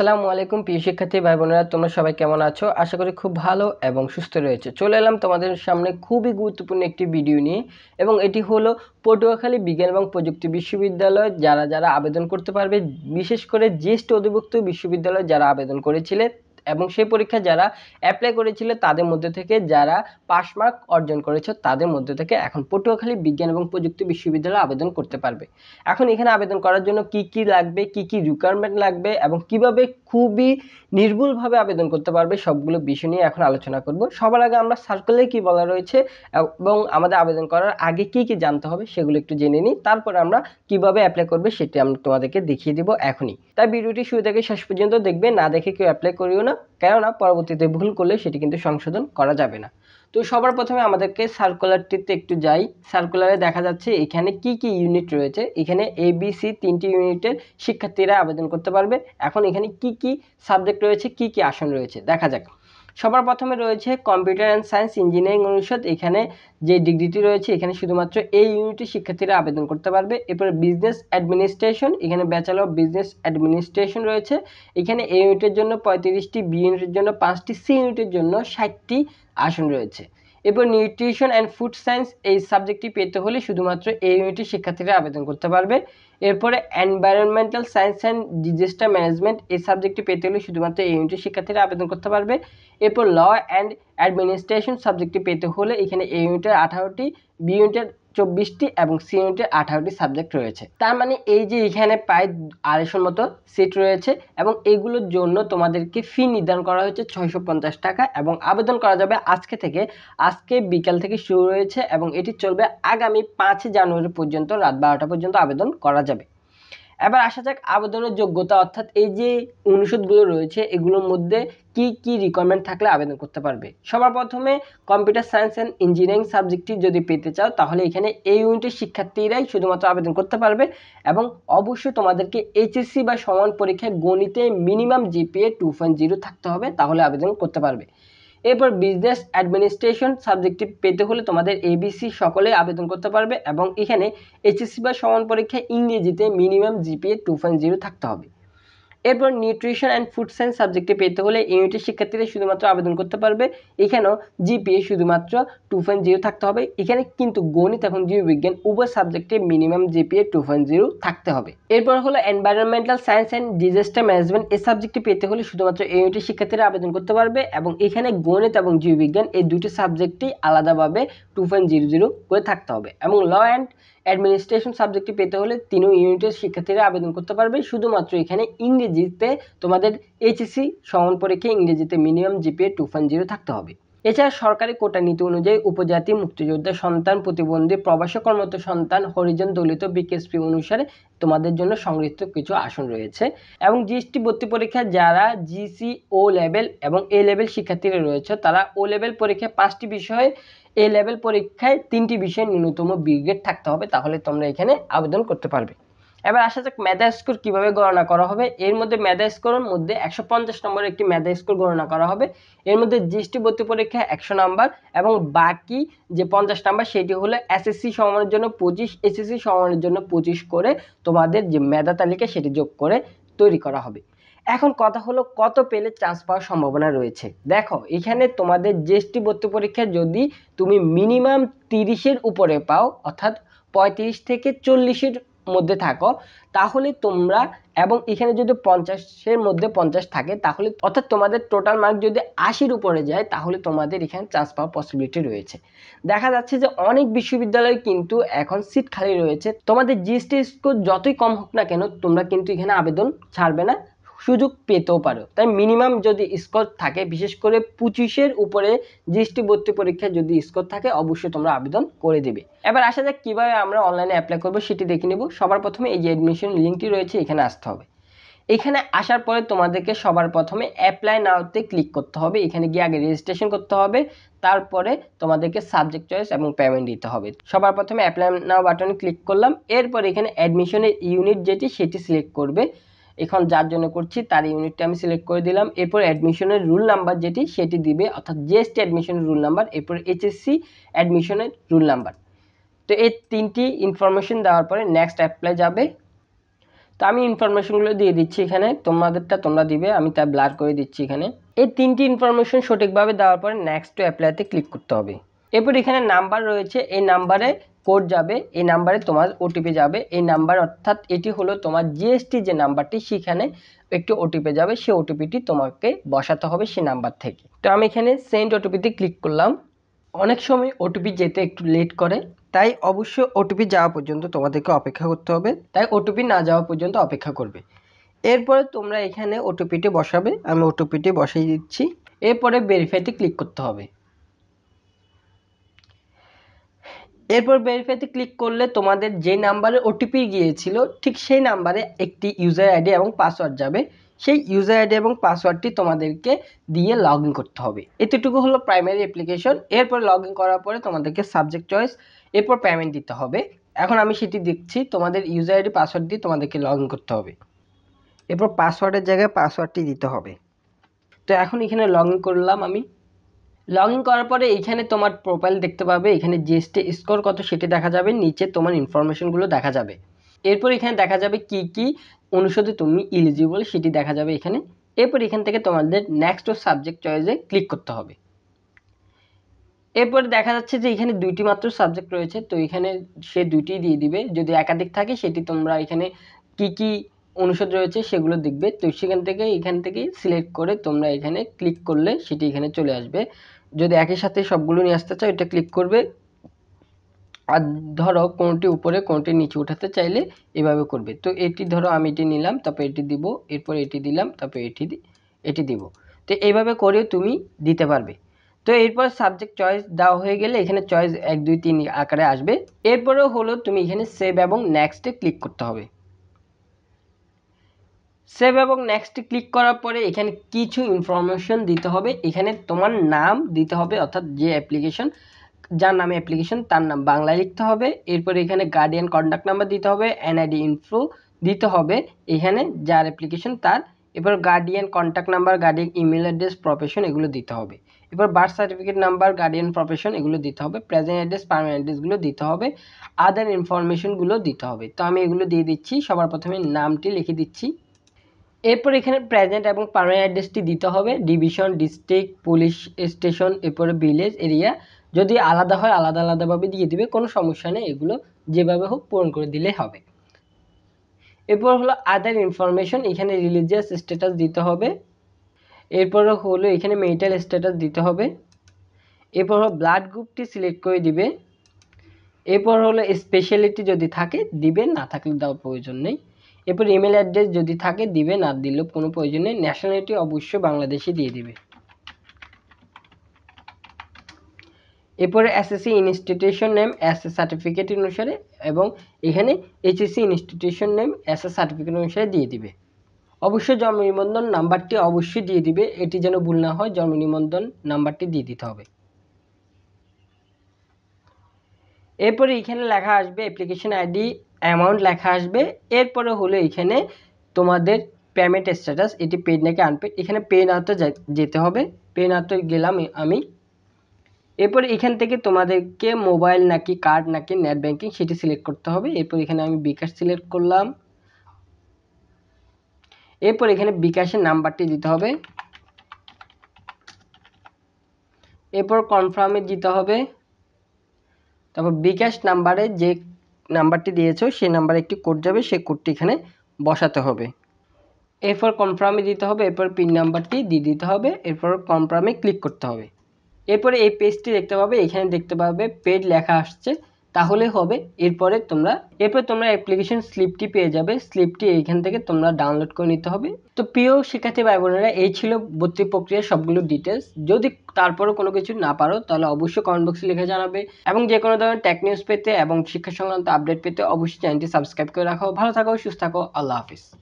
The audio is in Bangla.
আসসালামু আলাইকুম প্রিয় শিক্ষার্থী ভাই বোনেরা তোমরা সবাই কেমন আছো আশা করি খুব ভালো এবং সুস্থ রয়েছে চলে এলাম তোমাদের সামনে খুবই গুরুত্বপূর্ণ একটি ভিডিও নিয়ে এবং এটি হলো পটুয়াখালী বিজ্ঞান এবং প্রযুক্তি বিশ্ববিদ্যালয় যারা যারা আবেদন করতে পারবে বিশেষ করে জ্যেষ্ঠ অধিভুক্ত বিশ্ববিদ্যালয় যারা আবেদন করেছিলেন এবং সেই পরীক্ষা যারা অ্যাপ্লাই করেছিল তাদের মধ্যে থেকে যারা পাস মার্ক অর্জন করেছে তাদের মধ্যে থেকে এখন পটুয়াখালী বিজ্ঞান এবং প্রযুক্তি বিশ্ববিদ্যালয়ে আবেদন করতে পারবে এখন এখানে আবেদন করার জন্য কি কি লাগবে কি কি রিকোয়ারমেন্ট লাগবে এবং কিভাবে খুবই নির্ভুলভাবে আবেদন করতে পারবে সবগুলো বিষয় নিয়ে এখন আলোচনা করব সবার আগে আমরা সার্কুলে কি বলা রয়েছে এবং আমাদের আবেদন করার আগে কি কি জানতে হবে সেগুলো একটু জেনে নিই তারপর আমরা কিভাবে অ্যাপ্লাই করবে সেটি আমি তোমাদেরকে দেখিয়ে দিব এখনই তাই ভিডিওটি শুরু থেকে শেষ পর্যন্ত দেখবে না দেখে কেউ অ্যাপ্লাই করিও না কেননা পরবর্তীতে ভুল করলে সেটি কিন্তু সংশোধন করা যাবে না তো সবার প্রথমে আমাদেরকে সার্কুলারটিতে একটু যাই সার্কুলারে দেখা যাচ্ছে এখানে কি কি ইউনিট রয়েছে এখানে এ বি সি তিনটি ইউনিটের শিক্ষার্থীরা আবেদন করতে পারবে এখন এখানে কি কি সাবজেক্ট রয়েছে কি কি আসন রয়েছে দেখা যাক সবার প্রথমে রয়েছে কম্পিউটার অ্যান্ড সায়েন্স ইঞ্জিনিয়ারিং অনুষদ এখানে যে ডিগ্রিটি রয়েছে এখানে শুধুমাত্র এই ইউনিটের শিক্ষার্থীরা আবেদন করতে পারবে এরপরে বিজনেস অ্যাডমিনিস্ট্রেশন এখানে ব্যাচেলার অফ বিজনেস অ্যাডমিনিস্ট্রেশন রয়েছে এখানে এ ইউনিটের জন্য পঁয়ত্রিশটি বি ইউনিটের জন্য পাঁচটি সি ইউনিটের জন্য ষাটটি আসন রয়েছে এরপর নিউট্রিশন অ্যান্ড ফুড সায়েন্স এই সাবজেক্টটি পেতে হলে শুধুমাত্র এই ইউনিটের শিক্ষার্থীরা আবেদন করতে পারবে এরপরে environmental science and disaster management এই সাবজেক্টটি পেতে হলে শুধুমাত্র এই ইউনিটের শিক্ষার্থীরা আবেদন করতে পারবে এরপর ল অ্যান্ড অ্যাডমিনিস্ট্রেশন সাবজেক্টটি পেতে হলে এখানে এই ইউনিটের আঠারোটি বি ইউনিটের চব্বিশটি এবং সি ইউনিটে আঠারোটি সাবজেক্ট রয়েছে তার মানে এই যে এখানে প্রায় আড়াইশোর মতো সিট রয়েছে এবং এগুলোর জন্য তোমাদেরকে ফি নির্ধারণ করা হয়েছে ছয়শো টাকা এবং আবেদন করা যাবে আজকে থেকে আজকে বিকাল থেকে শুরু রয়েছে এবং এটি চলবে আগামী পাঁচই জানুয়ারি পর্যন্ত রাত বারোটা পর্যন্ত আবেদন করা যাবে এবার আসা যাক আবেদনের যোগ্যতা অর্থাৎ এই যে অনুষদগুলো রয়েছে এগুলোর মধ্যে কি কি রিকোয়ারমেন্ট থাকলে আবেদন করতে পারবে সবার প্রথমে কম্পিউটার সায়েন্স অ্যান্ড ইঞ্জিনিয়ারিং সাবজেক্টটি যদি পেতে চাও তাহলে এখানে এই ইউনিটের শিক্ষার্থীরাই শুধুমাত্র আবেদন করতে পারবে এবং অবশ্যই তোমাদেরকে এইচএসসি বা সমান পরীক্ষায় গণিতে মিনিমাম জিপিএ টু জিরো থাকতে হবে তাহলে আবেদন করতে পারবে এরপর বিজনেস অ্যাডমিনিস্ট্রেশন সাবজেক্টটি পেতে হলে তোমাদের এবিসি সকলে আবেদন করতে পারবে এবং এখানে এইচএসসি বা সমান পরীক্ষায় ইংরেজিতে minimum GPA two point zero থাকতে হবে এরপর নিউট্রিশন অ্যান্ড ফুড সায়েন্স সাবজেক্টে পেতে হলে ইউনিটের শিক্ষার্থীরা শুধুমাত্র আবেদন করতে পারবে এখানেও জিপিএ শুধুমাত্র টু পয়েন্ট জিরো থাকতে হবে এখানে কিন্তু গণিত এবং জীববিজ্ঞান উভয় সাবজেক্টে minimum GPA two point zero থাকতে হবে এরপর হলো environmental science and disaster management এই সাবজেক্টে পেতে হলে শুধুমাত্র ইউনিটের শিক্ষার্থীরা আবেদন করতে পারবে এবং এখানে গণিত এবং জীববিজ্ঞান এই দুটি সাবজেক্টই আলাদাভাবে টু পয়েন্ট জিরো জিরো করে থাকতে হবে এবং ল অ্যান্ড অ্যাডমিনিস্ট্রেশন সাবজেক্টটি পেতে হলে তিন ইউনিটের শিক্ষার্থীরা আবেদন করতে পারবে শুধুমাত্র এখানে ইংরেজিতে তোমাদের এইচএসসি সমন পরীক্ষায় ইংরেজিতে মিনিমাম জিপিএ টু জিরো থাকতে হবে এছাড়া সরকারি কোটা নীতি অনুযায়ী উপজাতি মুক্তিযোদ্ধা সন্তান প্রতিবন্ধী প্রবাসী কর্মরত সন্তান হরিজন দলিত বিকেএসপি অনুসারে তোমাদের জন্য সংরক্ষিত কিছু আসন রয়েছে এবং জিএসটি ভর্তি পরীক্ষা যারা জিসি ও লেভেল এবং এ লেভেল শিক্ষার্থীরা রয়েছে তারা ও লেভেল পরীক্ষায় পাঁচটি বিষয়ে এই লেভেল পরীক্ষায় তিনটি বিষয়ে ন্যূনতম বিগ্রেড থাকতে হবে তাহলে তোমরা এখানে আবেদন করতে পারবে এবার আসা যাক মেধা স্কোর কীভাবে গণনা করা হবে এর মধ্যে মেধা স্কোরের মধ্যে একশো পঞ্চাশ নম্বরের একটি মেধা স্কোর গণনা করা হবে এর মধ্যে জিএসটি ভর্তি পরীক্ষা একশো নাম্বার এবং বাকি যে পঞ্চাশ নাম্বার সেটি হলো এসএসসি সমানের জন্য পঁচিশ এসএসসি সমানের জন্য পঁচিশ করে তোমাদের যে মেধা তালিকা সেটি যোগ করে তৈরি করা হবে এখন কথা হলো কত পেলে চান্স পাওয়ার সম্ভাবনা রয়েছে দেখো এখানে তোমাদের জিএসটি ভর্তি পরীক্ষা যদি তুমি মিনিমাম তিরিশের উপরে পাও অর্থাৎ পঁয়ত্রিশ থেকে চল্লিশের মধ্যে থাকো তাহলে তোমরা এবং এখানে যদি পঞ্চাশের মধ্যে পঞ্চাশ থাকে তাহলে অর্থাৎ তোমাদের টোটাল মার্ক যদি আশির উপরে যায় তাহলে তোমাদের এখানে চান্স পাওয়ার পসিবিলিটি রয়েছে দেখা যাচ্ছে যে অনেক বিশ্ববিদ্যালয় কিন্তু এখন সিট খালি রয়েছে তোমাদের জিএসটি স্কোর যতই কম হোক না কেন তোমরা কিন্তু এখানে আবেদন ছাড়বে না সুযোগ পেতেও পারো তাই মিনিমাম যদি স্কোর থাকে বিশেষ করে পঁচিশের উপরে জিএসটি ভর্তি পরীক্ষায় যদি স্কোর থাকে অবশ্যই তোমরা আবেদন করে দেবে এবার আসা যাক কীভাবে আমরা অনলাইনে অ্যাপ্লাই করবো সেটি দেখে নেব সবার প্রথমে এই যে অ্যাডমিশন লিঙ্কটি রয়েছে এখানে আসতে হবে এখানে আসার পরে তোমাদেরকে সবার প্রথমে অ্যাপ্লাই নাওতে ক্লিক করতে হবে এখানে গিয়ে আগে রেজিস্ট্রেশন করতে হবে তারপরে তোমাদেরকে সাবজেক্ট চয়েস এবং পেমেন্ট দিতে হবে সবার প্রথমে অ্যাপ্লাই নাও বাটনে ক্লিক করলাম এরপর এখানে অ্যাডমিশনের ইউনিট যেটি সেটি সিলেক্ট করবে এখন যার জন্য করছি তার ইউনিটটা আমি সিলেক্ট করে দিলাম এরপর অ্যাডমিশনের রুল নাম্বার যেটি সেটি দিবে অর্থাৎ জিএসটি অ্যাডমিশনের রুল নাম্বার এরপর এইচএসসি অ্যাডমিশনের রুল নাম্বার তো এই তিনটি ইনফরমেশন দেওয়ার পরে নেক্সট অ্যাপ্লাই যাবে তো আমি ইনফরমেশনগুলো দিয়ে দিচ্ছি এখানে তোমাদেরটা তোমরা দিবে আমি তা ব্লার করে দিচ্ছি এখানে এই তিনটি ইনফরমেশন সঠিকভাবে দেওয়ার পরে নেক্সট টু অ্যাপ্লাইতে ক্লিক করতে হবে এরপর এখানে নাম্বার রয়েছে এই নাম্বারে কোড যাবে এই নাম্বারে তোমার ওটিপি যাবে এই নাম্বার অর্থাৎ এটি হলো তোমার জিএসটি যে নাম্বারটি সেখানে একটি ওটিপি যাবে সেই ওটিপিটি তোমাকে বসাতে হবে সেই নাম্বার থেকে তো আমি এখানে সেন্ড ওটিপিতে ক্লিক করলাম অনেক সময় ওটিপি যেতে একটু লেট করে তাই অবশ্যই ওটিপি যাওয়া পর্যন্ত তোমাদেরকে অপেক্ষা করতে হবে তাই ওটিপি না যাওয়া পর্যন্ত অপেক্ষা করবে এরপরে তোমরা এখানে ওটিপিটি বসাবে আমি ওটিপিটি বসিয়ে দিচ্ছি এরপরে ভেরিফাইতে ক্লিক করতে হবে এরপর ভেরিফাইতে ক্লিক করলে তোমাদের যে নাম্বারে ওটিপি গিয়েছিল ঠিক সেই নাম্বারে একটি ইউজার আইডি এবং পাসওয়ার্ড যাবে সেই ইউজার আইডি এবং পাসওয়ার্ডটি তোমাদেরকে দিয়ে লগ করতে হবে এতটুকু হলো প্রাইমারি অ্যাপ্লিকেশন এরপর লগ করার পরে তোমাদেরকে সাবজেক্ট চয়েস এরপর পেমেন্ট দিতে হবে এখন আমি সেটি দেখছি তোমাদের ইউজার আইডি পাসওয়ার্ড দিয়ে তোমাদেরকে লগ করতে হবে এরপর পাসওয়ার্ডের জায়গায় পাসওয়ার্ডটি দিতে হবে তো এখন এখানে লগ করলাম আমি লগ ইন করার পরে এখানে তোমার প্রোফাইল দেখতে পাবে এখানে জিএসটি স্কোর কত সেটি দেখা যাবে নিচে তোমার ইনফরমেশনগুলো দেখা যাবে এরপর এখানে দেখা যাবে কি কি অনুষদে তুমি ইলিজিবল সেটি দেখা যাবে এখানে এরপর এখান থেকে তোমাদের নেক্সট সাবজেক্ট চয়েসে ক্লিক করতে হবে এরপর দেখা যাচ্ছে যে এখানে দুইটি মাত্র সাবজেক্ট রয়েছে তো এখানে সে দুইটি দিয়ে দিবে যদি একাধিক থাকে সেটি তোমরা এখানে কি কি অনুষদ রয়েছে সেগুলো দেখবে তো সেখান থেকে এখান থেকে সিলেক্ট করে তোমরা এখানে ক্লিক করলে সেটি এখানে চলে আসবে যদি একই সাথে সবগুলো নিয়ে আসতে চাও এটা ক্লিক করবে আর ধরো কোনটি উপরে কোনটি নিচে উঠাতে চাইলে এভাবে করবে তো এটি ধরো আমি এটি নিলাম তারপর এটি দিব এরপর এটি দিলাম তারপর এটি এটি দিব তো এইভাবে করে তুমি দিতে পারবে তো এরপর সাবজেক্ট চয়েস দেওয়া হয়ে গেলে এখানে চয়েস এক দুই তিন আকারে আসবে এরপরে হলো তুমি এখানে সেভ এবং নেক্সটে ক্লিক করতে হবে সেভ এবং নেক্সটে ক্লিক করার পরে এখানে কিছু ইনফরমেশন দিতে হবে এখানে তোমার নাম দিতে হবে অর্থাৎ যে অ্যাপ্লিকেশন যার নামে অ্যাপ্লিকেশন তার নাম বাংলায় লিখতে হবে এরপরে এখানে গার্ডিয়ান কন্ট্যাক্ট নাম্বার দিতে হবে এনআইডি ইনফ্রো দিতে হবে এখানে যার অ্যাপ্লিকেশন তার এবার guardian contact number guardian email address profession এগুলো দিতে হবে এবার birth certificate number guardian profession এগুলো দিতে হবে প্রেজেন্ট অ্যাড্রেস পারমান্ট অ্যাড্রেসগুলো দিতে হবে আদার ইনফরমেশনগুলো দিতে হবে তো আমি এগুলো দিয়ে দিচ্ছি সবার প্রথমে নামটি লিখে দিচ্ছি এরপর এখানে প্রেজেন্ট এবং পারমানেন্ট অ্যাড্রেসটি দিতে হবে ডিভিশন ডিস্ট্রিক্ট পুলিশ স্টেশন এরপরে ভিলেজ এরিয়া যদি আলাদা হয় আলাদা আলাদাভাবে দিয়ে দিবে কোনো সমস্যা নেই এগুলো যেভাবে হোক পূরণ করে দিলে হবে এরপর হলো আদার ইনফরমেশন এখানে রিলিজিয়াস স্ট্যাটাস দিতে হবে এরপর হলো এখানে মেন্টাল স্ট্যাটাস দিতে হবে এরপর হলো ব্লাড গ্রুপটি সিলেক্ট করে দিবে এরপর হলো স্পেশালিটি যদি থাকে দিবেন না থাকলে দেওয়ার প্রয়োজন নেই এরপর ইমেল অ্যাড্রেস যদি থাকে দিবে না দিলেও কোনো নেই ন্যাশনালিটি অবশ্যই বাংলাদেশে দিয়ে দিবে এরপর SSC institution name as certificate অনুসারে এবং এখানে HSC institution name as certificate অনুসারে দিয়ে দিবে অবশ্যই জন্ম নিবন্ধন নাম্বারটি অবশ্যই দিয়ে দিবে এটি যেন ভুল না হয় জন্ম নিবন্ধন নাম্বারটি দিয়ে দিতে হবে এরপরে এখানে লেখা আসবে অ্যাপ্লিকেশন আইডি অ্যামাউন্ট লেখা আসবে এরপরে হলো এখানে তোমাদের পেমেন্ট স্ট্যাটাস এটি পেড নাকি আনপেড এখানে পে নাতে যেতে হবে পে নাতে গেলাম আমি এরপর এখান থেকে তোমাদেরকে মোবাইল নাকি কার্ড নাকি নেট ব্যাঙ্কিং সেটি সিলেক্ট করতে হবে এরপর এখানে আমি বিকাশ সিলেক্ট করলাম এরপর এখানে বিকাশের নাম্বারটি দিতে হবে এরপর কনফার্মে দিতে হবে তারপর বিকাশ নাম্বারে যে নাম্বারটি দিয়েছো সেই নাম্বারে একটি কোড যাবে সেই কোডটি এখানে বসাতে হবে এরপর কনফার্মে দিতে হবে এরপর পিন নাম্বারটি দিয়ে দিতে হবে এরপর কনফার্মে ক্লিক করতে হবে এরপরে এই পেজটি দেখতে পাবে এখানে দেখতে পাবে পেড লেখা আসছে তাহলে হবে এরপরে তোমরা এরপরে তোমরা অ্যাপ্লিকেশন স্লিপটি পেয়ে যাবে স্লিপটি এইখান থেকে তোমরা ডাউনলোড করে নিতে হবে তো প্রিয় শিক্ষার্থী ভাই বোনেরা এই ছিল ভর্তি প্রক্রিয়ার সবগুলো ডিটেলস যদি তারপরও কোনো কিছু না পারো তাহলে অবশ্যই কমেন্ট বক্সে লিখে জানাবে এবং যে কোনো ধরনের টেক নিউজ পেতে এবং শিক্ষা সংক্রান্ত আপডেট পেতে অবশ্যই চ্যানেলটি সাবস্ক্রাইব করে রাখো ভালো থাকো সুস্থ থাকো আল্লাহ হাফিজ